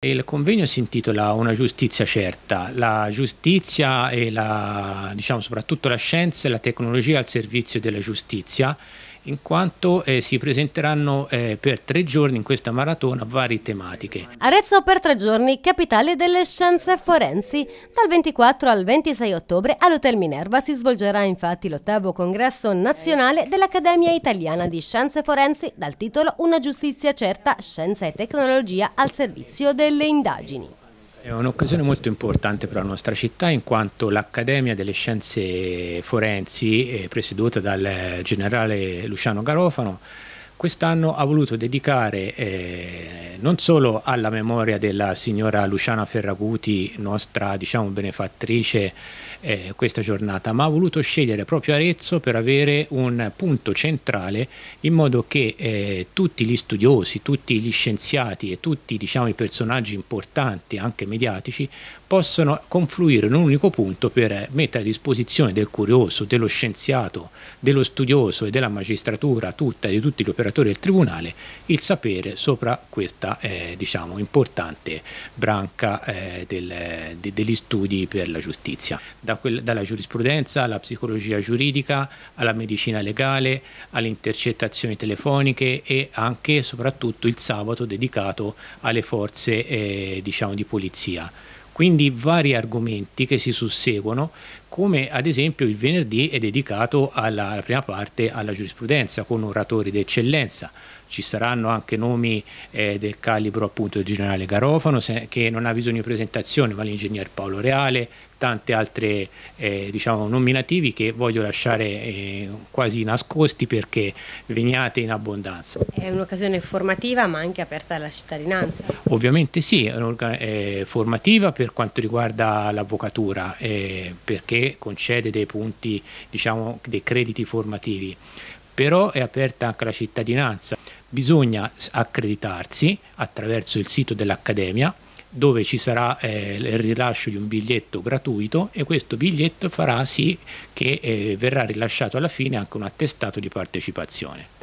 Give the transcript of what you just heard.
Il convegno si intitola Una giustizia certa, la giustizia e la, diciamo, soprattutto la scienza e la tecnologia al servizio della giustizia in quanto eh, si presenteranno eh, per tre giorni in questa maratona varie tematiche. Arezzo per tre giorni, capitale delle scienze forensi. Dal 24 al 26 ottobre all'Hotel Minerva si svolgerà infatti l'ottavo congresso nazionale dell'Accademia Italiana di Scienze Forensi dal titolo Una giustizia certa, scienza e tecnologia al servizio delle indagini. È un'occasione molto importante per la nostra città in quanto l'Accademia delle Scienze Forensi, eh, presieduta dal eh, generale Luciano Garofano, quest'anno ha voluto dedicare eh, non solo alla memoria della signora Luciana Ferraguti, nostra diciamo, benefattrice eh, questa giornata, ma ha voluto scegliere proprio Arezzo per avere un punto centrale in modo che eh, tutti gli studiosi, tutti gli scienziati e tutti diciamo, i personaggi importanti, anche mediatici, possano confluire in un unico punto per mettere a disposizione del curioso, dello scienziato, dello studioso e della magistratura tutta e di tutti gli operatori del Tribunale il sapere sopra questa questa eh, diciamo, importante branca eh, del, de, degli studi per la giustizia, da quel, dalla giurisprudenza alla psicologia giuridica, alla medicina legale, alle intercettazioni telefoniche e anche e soprattutto il sabato dedicato alle forze eh, diciamo, di polizia quindi vari argomenti che si susseguono come ad esempio il venerdì è dedicato alla prima parte alla giurisprudenza con oratori d'eccellenza ci saranno anche nomi eh, del calibro appunto di generale Garofano che non ha bisogno di presentazione ma l'ingegner Paolo Reale tanti altri eh, diciamo nominativi che voglio lasciare eh, quasi nascosti perché veniate in abbondanza. È un'occasione formativa ma anche aperta alla cittadinanza? Ovviamente sì, è, è formativa per quanto riguarda l'avvocatura eh, perché concede dei punti diciamo dei crediti formativi però è aperta anche alla cittadinanza bisogna accreditarsi attraverso il sito dell'Accademia dove ci sarà eh, il rilascio di un biglietto gratuito e questo biglietto farà sì che eh, verrà rilasciato alla fine anche un attestato di partecipazione.